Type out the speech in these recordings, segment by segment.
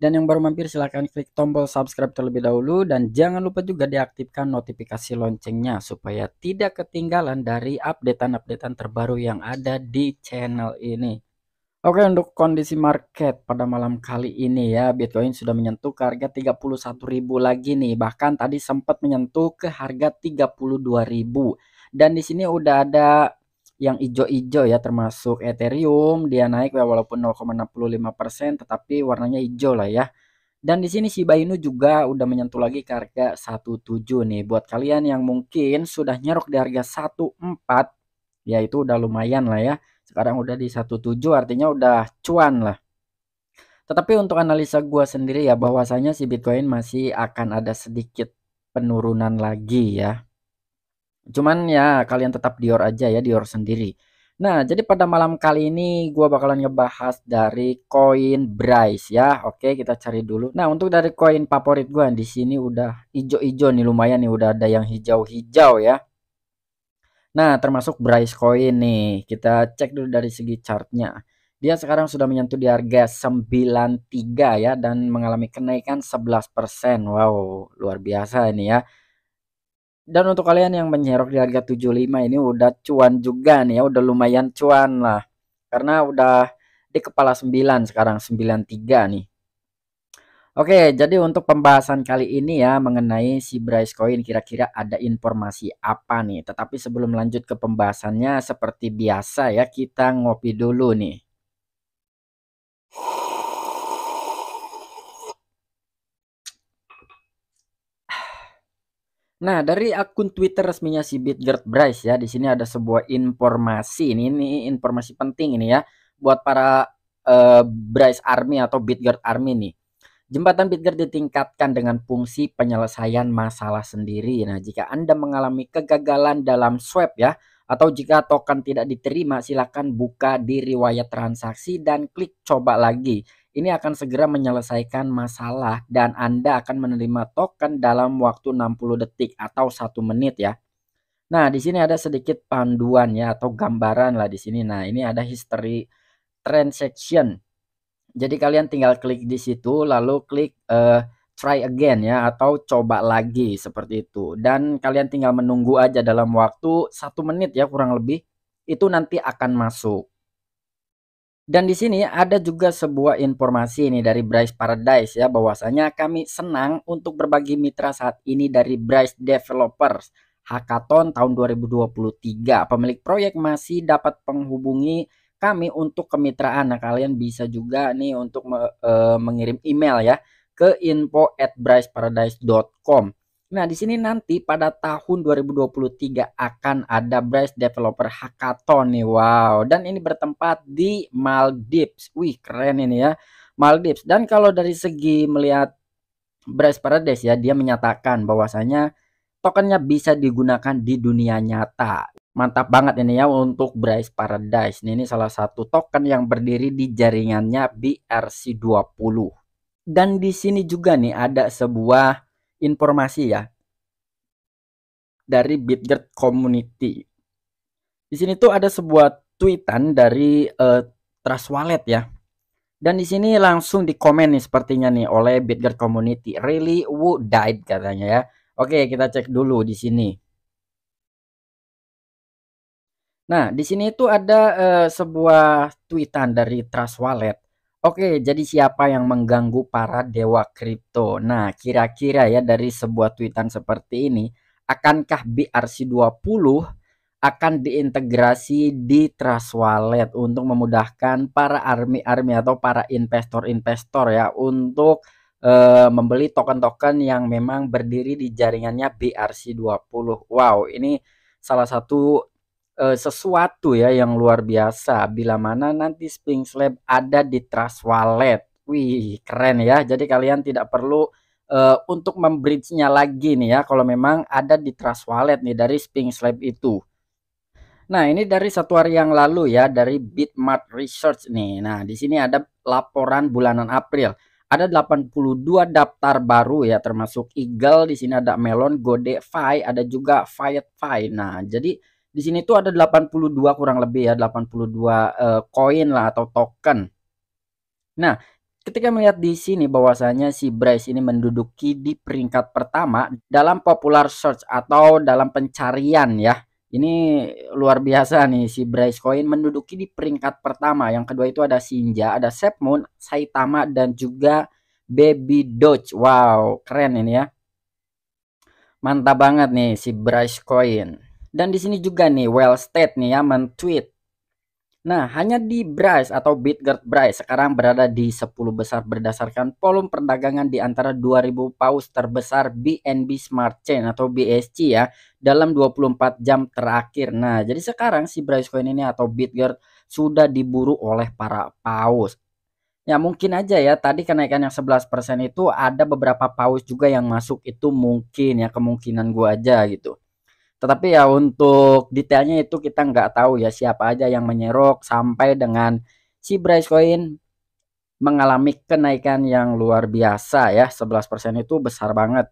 dan yang baru mampir silahkan klik tombol subscribe terlebih dahulu dan jangan lupa juga diaktifkan notifikasi loncengnya supaya tidak ketinggalan dari updatean-updatean terbaru yang ada di channel ini. Oke untuk kondisi market pada malam kali ini ya Bitcoin sudah menyentuh ke harga 31.000 lagi nih bahkan tadi sempat menyentuh ke harga 32.000 dan di sini udah ada yang hijau-hijau ya termasuk Ethereum dia naik ya walaupun 0,65% tetapi warnanya hijau lah ya. Dan di sini Shiba Inu juga udah menyentuh lagi ke harga 17 nih buat kalian yang mungkin sudah nyerok di harga 14 ya itu udah lumayan lah ya. Sekarang udah di 17 artinya udah cuan lah. Tetapi untuk analisa gua sendiri ya bahwasanya si Bitcoin masih akan ada sedikit penurunan lagi ya Cuman ya kalian tetap Dior aja ya, Dior sendiri. Nah, jadi pada malam kali ini gue bakalan ngebahas dari koin Bryce ya. Oke, kita cari dulu. Nah, untuk dari koin favorit gue di sini udah ijo-ijo nih lumayan nih udah ada yang hijau-hijau ya. Nah, termasuk Bryce koin nih. Kita cek dulu dari segi chartnya. Dia sekarang sudah menyentuh di harga 93 ya dan mengalami kenaikan 11%. Wow, luar biasa ini ya dan untuk kalian yang menyerok di harga 75 ini udah cuan juga nih ya udah lumayan cuan lah karena udah di kepala 9 sekarang 93 nih Oke jadi untuk pembahasan kali ini ya mengenai si Bryce Coin kira-kira ada informasi apa nih tetapi sebelum lanjut ke pembahasannya seperti biasa ya kita ngopi dulu nih Nah, dari akun Twitter resminya si Bitgert Bryce ya, di sini ada sebuah informasi ini, ini informasi penting ini ya buat para uh, Bryce Army atau Bitgert Army nih. Jembatan Bitgert ditingkatkan dengan fungsi penyelesaian masalah sendiri. Nah, jika Anda mengalami kegagalan dalam swap ya atau jika token tidak diterima, silakan buka di riwayat transaksi dan klik coba lagi ini akan segera menyelesaikan masalah dan Anda akan menerima token dalam waktu 60 detik atau satu menit ya. Nah, di sini ada sedikit panduan ya atau gambaran lah di sini. Nah, ini ada history transaction. Jadi kalian tinggal klik di situ lalu klik uh, try again ya atau coba lagi seperti itu dan kalian tinggal menunggu aja dalam waktu satu menit ya kurang lebih itu nanti akan masuk dan di sini ada juga sebuah informasi ini dari Bryce Paradise ya bahwasanya kami senang untuk berbagi mitra saat ini dari Bryce Developers Hackathon tahun 2023. Pemilik proyek masih dapat menghubungi kami untuk kemitraan. Nah, kalian bisa juga nih untuk me, uh, mengirim email ya ke info@bryceparadise.com. Nah, di sini nanti pada tahun 2023 akan ada Brace Developer Hackathon nih. Wow. Dan ini bertempat di Maldives. Wih, keren ini ya. Maldives. Dan kalau dari segi melihat Brace Paradise ya, dia menyatakan bahwasanya tokennya bisa digunakan di dunia nyata. Mantap banget ini ya untuk Brace Paradise. Ini, ini salah satu token yang berdiri di jaringannya BRC20. Dan di sini juga nih ada sebuah informasi ya dari Bitget Community. Di sini tuh ada sebuah tweetan dari uh, Trust Wallet ya. Dan di sini langsung dikomen nih sepertinya nih oleh Bitget Community. Really would died katanya ya. Oke, kita cek dulu di sini. Nah, di sini itu ada uh, sebuah tweetan dari Trust Wallet. Oke, jadi siapa yang mengganggu para dewa kripto? Nah, kira-kira ya dari sebuah tweetan seperti ini, akankah BRC20 akan diintegrasi di Trust Wallet untuk memudahkan para army-army atau para investor-investor ya untuk eh, membeli token-token yang memang berdiri di jaringannya BRC20. Wow, ini salah satu uh, sesuatu ya yang luar biasa bila mana nanti Spring Slab ada di Trust Wallet. Wih, keren ya. Jadi kalian tidak perlu uh, untuk membridge-nya lagi nih ya kalau memang ada di Trust Wallet nih dari Spring Slab itu. Nah, ini dari satu hari yang lalu ya dari Bitmart Research nih. Nah, di sini ada laporan bulanan April. Ada 82 daftar baru ya termasuk Eagle, di sini ada Melon, Fi, ada juga Fi. Nah, jadi di sini tuh ada 82 kurang lebih ya, 82 eh, koin uh, lah atau token. Nah, ketika melihat di sini bahwasanya si Bryce ini menduduki di peringkat pertama dalam popular search atau dalam pencarian ya. Ini luar biasa nih si Bryce Coin menduduki di peringkat pertama. Yang kedua itu ada Sinja, ada Sepmoon, Saitama dan juga Baby Doge. Wow, keren ini ya. Mantap banget nih si Bryce Coin. Dan di sini juga nih Well State nih ya men-tweet. Nah, hanya di Bryce atau Bitgert Bryce sekarang berada di 10 besar berdasarkan volume perdagangan di antara 2000 paus terbesar BNB Smart Chain atau BSC ya dalam 24 jam terakhir. Nah, jadi sekarang si Bryce Coin ini atau Bitgert sudah diburu oleh para paus. Ya mungkin aja ya tadi kenaikan yang 11% itu ada beberapa paus juga yang masuk itu mungkin ya kemungkinan gua aja gitu tetapi ya untuk detailnya itu kita nggak tahu ya siapa aja yang menyerok sampai dengan si Bryce Coin mengalami kenaikan yang luar biasa ya 11% itu besar banget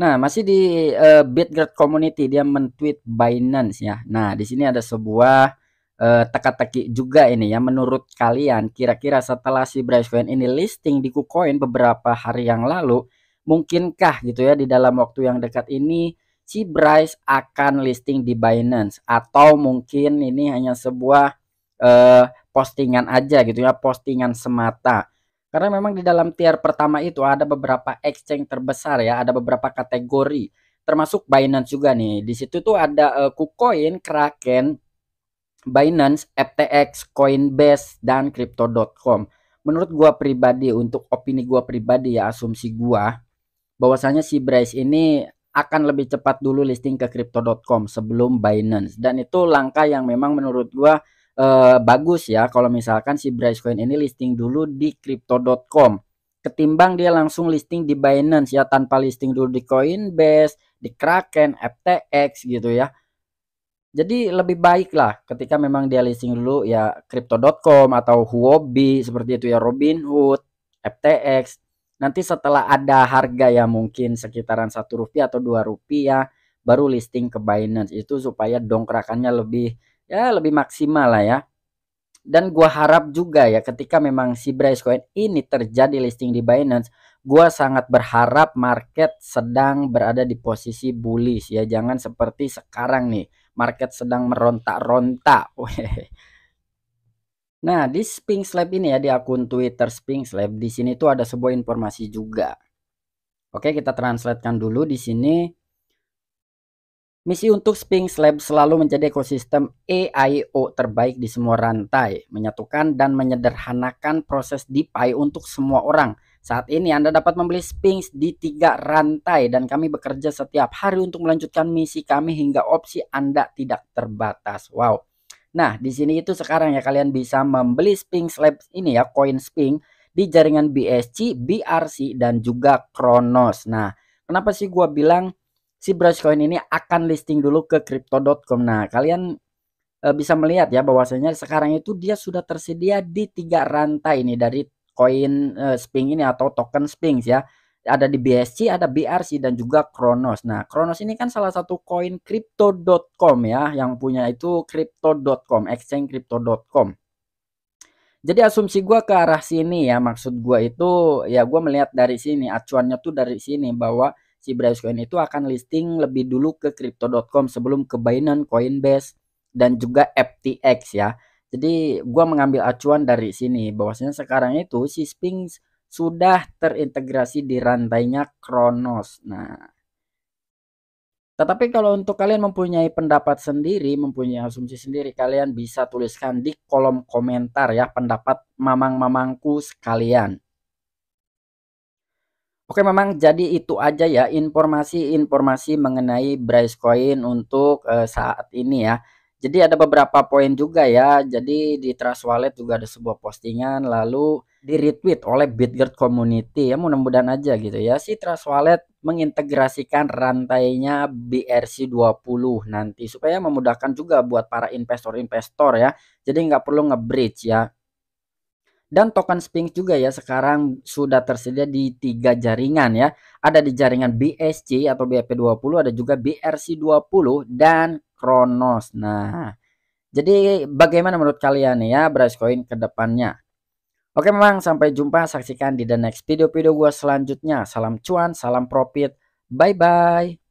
Nah, masih di uh, Bitgrid community dia mentweet Binance ya. Nah, di sini ada sebuah uh, teka-teki juga ini ya menurut kalian kira-kira setelah si Bryce Coin ini listing di KuCoin beberapa hari yang lalu, mungkinkah gitu ya di dalam waktu yang dekat ini Cibrice akan listing di Binance atau mungkin ini hanya sebuah eh, postingan aja gitu ya, postingan semata. Karena memang di dalam tier pertama itu ada beberapa exchange terbesar ya, ada beberapa kategori termasuk Binance juga nih. Di situ tuh ada uh, KuCoin, Kraken, Binance, FTX, Coinbase dan crypto.com. Menurut gua pribadi untuk opini gua pribadi ya asumsi gua bahwasanya si Bryce ini akan lebih cepat dulu listing ke crypto.com sebelum Binance dan itu langkah yang memang menurut gua eh, bagus ya kalau misalkan si Bryce Coin ini listing dulu di crypto.com ketimbang dia langsung listing di Binance ya tanpa listing dulu di Coinbase, di Kraken, FTX gitu ya. Jadi lebih baik lah ketika memang dia listing dulu ya crypto.com atau Huobi seperti itu ya Robinhood, FTX nanti setelah ada harga ya mungkin sekitaran satu rupiah atau dua rupiah baru listing ke Binance itu supaya dongkrakannya lebih ya lebih maksimal lah ya dan gua harap juga ya ketika memang si Bryce Coin ini terjadi listing di Binance gua sangat berharap market sedang berada di posisi bullish ya jangan seperti sekarang nih market sedang meronta-ronta Nah, di Sphinx Lab ini ya di akun Twitter Sphinx Lab di sini tuh ada sebuah informasi juga. Oke, kita translatekan dulu di sini. Misi untuk Sphinx Lab selalu menjadi ekosistem AIO terbaik di semua rantai, menyatukan dan menyederhanakan proses DeFi untuk semua orang. Saat ini Anda dapat membeli Sphinx di tiga rantai dan kami bekerja setiap hari untuk melanjutkan misi kami hingga opsi Anda tidak terbatas. Wow, Nah, di sini itu sekarang ya kalian bisa membeli Sphinx Labs ini ya, koin Sphinx di jaringan BSC, BRC dan juga Kronos. Nah, kenapa sih gua bilang si Brushcoin ini akan listing dulu ke crypto.com. Nah, kalian e, bisa melihat ya bahwasanya sekarang itu dia sudah tersedia di tiga rantai ini dari koin e, Sphinx ini atau token Sphinx ya ada di BSC, ada BRC dan juga Kronos. Nah, Kronos ini kan salah satu koin crypto.com ya, yang punya itu crypto.com, exchange crypto.com. Jadi asumsi gue ke arah sini ya, maksud gue itu ya gue melihat dari sini, acuannya tuh dari sini bahwa si Braves Coin itu akan listing lebih dulu ke crypto.com sebelum ke Binance, Coinbase dan juga FTX ya. Jadi gue mengambil acuan dari sini bahwasanya sekarang itu si Sphinx sudah terintegrasi di rantainya Kronos. Nah, tetapi kalau untuk kalian mempunyai pendapat sendiri, mempunyai asumsi sendiri, kalian bisa tuliskan di kolom komentar ya pendapat mamang-mamangku sekalian. Oke memang jadi itu aja ya informasi-informasi mengenai Bryce Coin untuk uh, saat ini ya. Jadi ada beberapa poin juga ya. Jadi di Trust Wallet juga ada sebuah postingan lalu di retweet oleh Bitgert Community ya mudah-mudahan aja gitu ya si Trust Wallet mengintegrasikan rantainya BRC20 nanti supaya memudahkan juga buat para investor-investor ya jadi nggak perlu nge-bridge ya dan token Sphinx juga ya sekarang sudah tersedia di tiga jaringan ya. Ada di jaringan BSC atau BFP20, ada juga BRC20 dan Kronos. Nah, jadi bagaimana menurut kalian ya Brascoin kedepannya Oke memang sampai jumpa saksikan di the next video-video gue selanjutnya. Salam cuan, salam profit. Bye-bye.